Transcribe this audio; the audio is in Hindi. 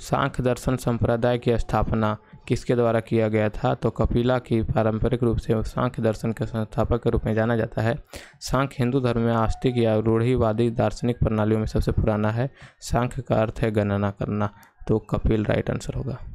सांख्य दर्शन संप्रदाय की स्थापना किसके द्वारा किया गया था तो कपिला की पारंपरिक रूप से सांख्य दर्शन के संस्थापक के रूप में जाना जाता है सांख्य हिंदू धर्म में आस्तिक या रूढ़ीवादी दार्शनिक प्रणालियों में सबसे पुराना है सांख्य का अर्थ है गणना करना तो कपिल राइट आंसर होगा